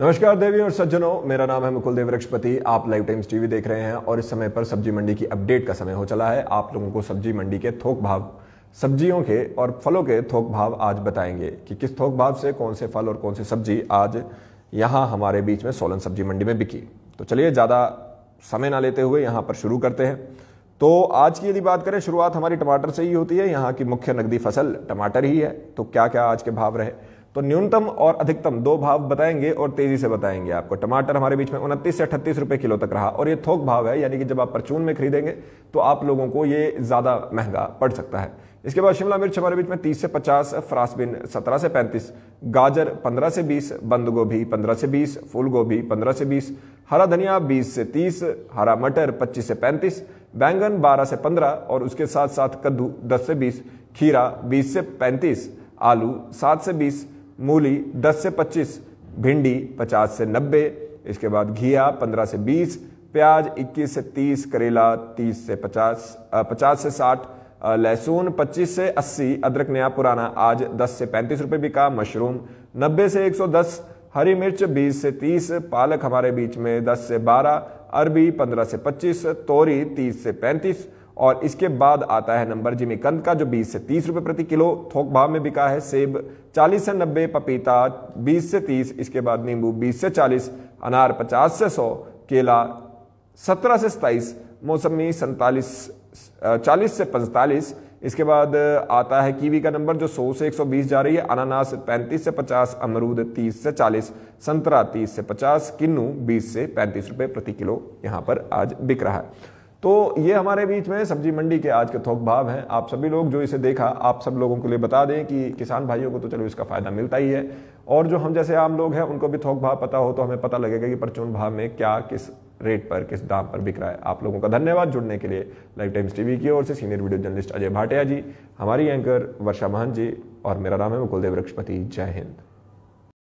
नमस्कार देवी और सज्जनों मेरा नाम है मुकुल देव रक्षपति आप लाइव टाइम्स टीवी देख रहे हैं और इस समय पर सब्जी मंडी की अपडेट का समय हो चला है आप लोगों को सब्जी मंडी के थोक भाव सब्जियों के और फलों के थोक भाव आज बताएंगे कि किस थोक भाव से कौन से फल और कौन सी सब्जी आज यहाँ हमारे बीच में सोलन सब्जी मंडी में बिकी तो चलिए ज़्यादा समय ना लेते हुए यहाँ पर शुरू करते हैं तो आज की यदि बात करें शुरुआत हमारी टमाटर से ही होती है यहाँ की मुख्य नकदी फसल टमाटर ही है तो क्या क्या आज के भाव रहे तो न्यूनतम और अधिकतम दो भाव बताएंगे और तेजी से बताएंगे आपको टमाटर हमारे बीच में उनतीस से अठतीस रुपए किलो तक रहा और ये थोक भाव है यानी कि जब आप परचून में खरीदेंगे तो आप लोगों को ये ज़्यादा महंगा पड़ सकता है इसके बाद शिमला मिर्च हमारे बीच में 30 से 50, फ्रासबिन 17 से 35, गाजर 15 से 20, बंद गोभी 15 से 20, फूल गोभी 15 से 20, हरा धनिया 20 से 30, हरा मटर 25 से 35, बैंगन 12 से 15 और उसके साथ साथ कद्दू 10 से 20, खीरा 20 से 35, आलू 7 से मूली 10 से 25 भिंडी 50 से 90 इसके बाद घिया 15 से 20 प्याज 21 से 30 करेला 30 से 50 50 से 60 लहसुन 25 से 80 अदरक नया पुराना आज 10 से पैंतीस रुपये बिका मशरूम 90 से 110 हरी मिर्च 20 से 30 पालक हमारे बीच में 10 से 12 अरबी 15 से 25 तोरी 30 से 35 और इसके बाद आता है नंबर जिमिकंद का जो 20 से 30 रुपए प्रति किलो थोक भाव में बिका है सेब 40 से 90 पपीता 20 से 30 इसके बाद नींबू 20 से 40 अनार 50 से 100 केला 17 से 27 मौसमी सैतालीस चालीस से 45 इसके बाद आता है कीवी का नंबर जो 100 से 120 जा रही है अनानास 35 से 50 अमरूद 30 से 40 संतरा 30 से 50 किन्नू 20 से 35 रुपए प्रति किलो यहाँ पर आज बिक रहा है तो ये हमारे बीच में सब्जी मंडी के आज के थोक भाव हैं आप सभी लोग जो इसे देखा आप सब लोगों के लिए बता दें कि किसान भाइयों को तो चलो इसका फ़ायदा मिलता ही है और जो हम जैसे आम लोग हैं उनको भी थोक भाव पता हो तो हमें पता लगेगा कि परचून भाव में क्या किस रेट पर किस दाम पर बिक रहा है आप लोगों का धन्यवाद जुड़ने के लिए लाइव टाइम्स टीवी की ओर से senior video journalist Ajay Bhatia ji हमारी एंकर वर्षा महन जी और मेरा नाम है मुकुलदेव रक्षपति जय हिंद